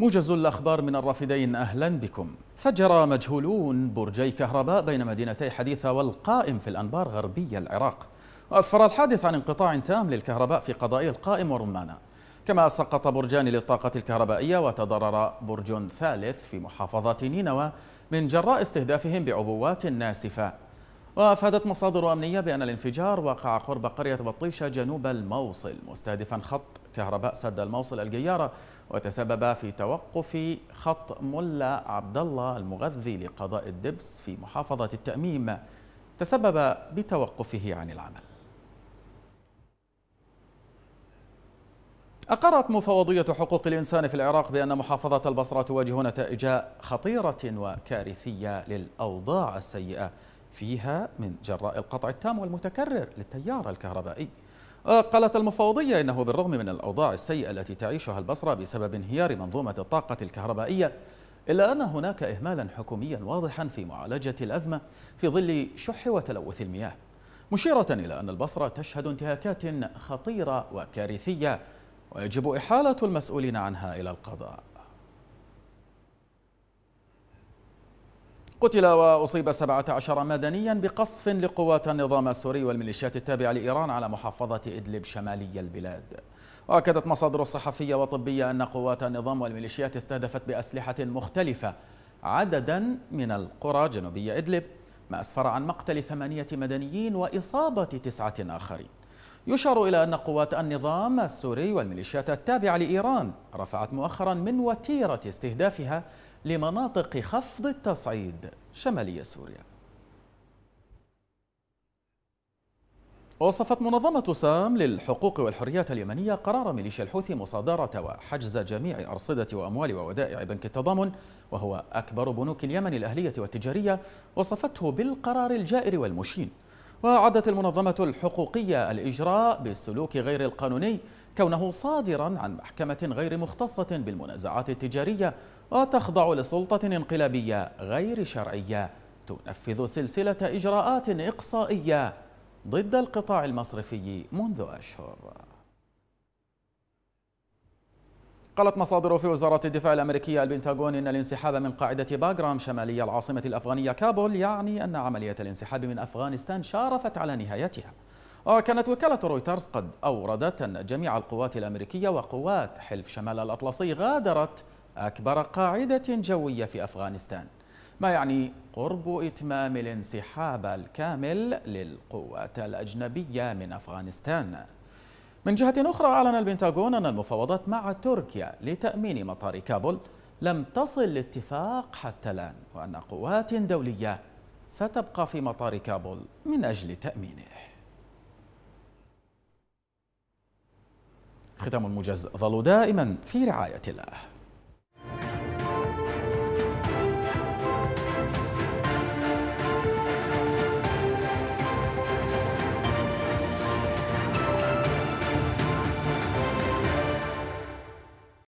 موجز الأخبار من الرافدين أهلا بكم فجر مجهولون برجي كهرباء بين مدينتي حديثة والقائم في الأنبار غربي العراق وأسفر الحادث عن انقطاع تام للكهرباء في قضائي القائم ورمانة كما سقط برجان للطاقة الكهربائية وتضرر برج ثالث في محافظة نينوى من جراء استهدافهم بعبوات ناسفة وافادت مصادر امنيه بان الانفجار وقع قرب قريه بطيشه جنوب الموصل مستهدفا خط كهرباء سد الموصل الجياره وتسبب في توقف خط ملا عبد الله المغذي لقضاء الدبس في محافظه التاميم تسبب بتوقفه عن العمل أقرت مفوضية حقوق الإنسان في العراق بأن محافظة البصرة تواجه نتائج خطيرة وكارثية للأوضاع السيئة فيها من جراء القطع التام والمتكرر للتيار الكهربائي آه، قالت المفوضية إنه بالرغم من الأوضاع السيئة التي تعيشها البصرة بسبب انهيار منظومة الطاقة الكهربائية إلا أن هناك إهمالا حكوميا واضحا في معالجة الأزمة في ظل شح وتلوث المياه مشيرة إلى أن البصرة تشهد انتهاكات خطيرة وكارثية ويجب إحالة المسؤولين عنها إلى القضاء قتل وأصيب 17 مدنيا بقصف لقوات النظام السوري والميليشيات التابعة لإيران على محافظة إدلب شمالي البلاد وأكدت مصادر صحفية وطبية أن قوات النظام والميليشيات استهدفت بأسلحة مختلفة عددا من القرى جنوبية إدلب ما أسفر عن مقتل ثمانية مدنيين وإصابة تسعة آخرين يشار إلى أن قوات النظام السوري والميليشيات التابعة لإيران رفعت مؤخرا من وتيرة استهدافها لمناطق خفض التصعيد شمالي سوريا وصفت منظمة سام للحقوق والحريات اليمنية قرار ميليشيا الحوثي مصادرة وحجز جميع أرصدة وأموال وودائع بنك التضامن وهو أكبر بنوك اليمن الأهلية والتجارية وصفته بالقرار الجائر والمشين وعدت المنظمة الحقوقية الإجراء بالسلوك غير القانوني كونه صادرا عن محكمة غير مختصة بالمنازعات التجارية وتخضع لسلطة انقلابية غير شرعية تنفذ سلسلة إجراءات إقصائية ضد القطاع المصرفي منذ أشهر قالت مصادر في وزارة الدفاع الأمريكية البنتاغون إن الانسحاب من قاعدة باغرام شمالية العاصمة الأفغانية كابول يعني أن عملية الانسحاب من أفغانستان شارفت على نهايتها وكانت وكالة رويترز قد أوردت أن جميع القوات الأمريكية وقوات حلف شمال الأطلسي غادرت أكبر قاعدة جوية في أفغانستان ما يعني قرب إتمام الانسحاب الكامل للقوات الأجنبية من أفغانستان من جهة أخرى أعلن البنتاغون أن المفاوضات مع تركيا لتأمين مطار كابول لم تصل لاتفاق حتى الآن وأن قوات دولية ستبقى في مطار كابول من أجل تأمينه ختام الموجز ظلوا دائما في رعاية الله